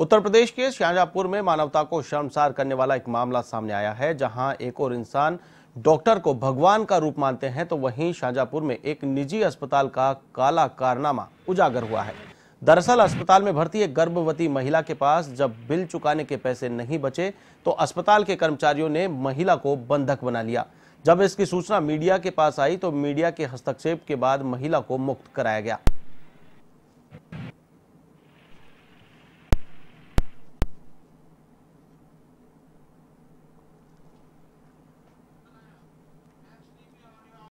उत्तर प्रदेश के शाहजहापुर में मानवता को शर्मसार करने वाला एक मामला सामने आया है जहां एक और इंसान डॉक्टर को भगवान का रूप मानते हैं तो वहीं शाहजहापुर में एक निजी अस्पताल का काला कारनामा उजागर हुआ है दरअसल अस्पताल में भर्ती एक गर्भवती महिला के पास जब बिल चुकाने के पैसे नहीं बचे तो अस्पताल के कर्मचारियों ने महिला को बंधक बना लिया जब इसकी सूचना मीडिया के पास आई तो मीडिया के हस्तक्षेप के बाद महिला को मुक्त कराया गया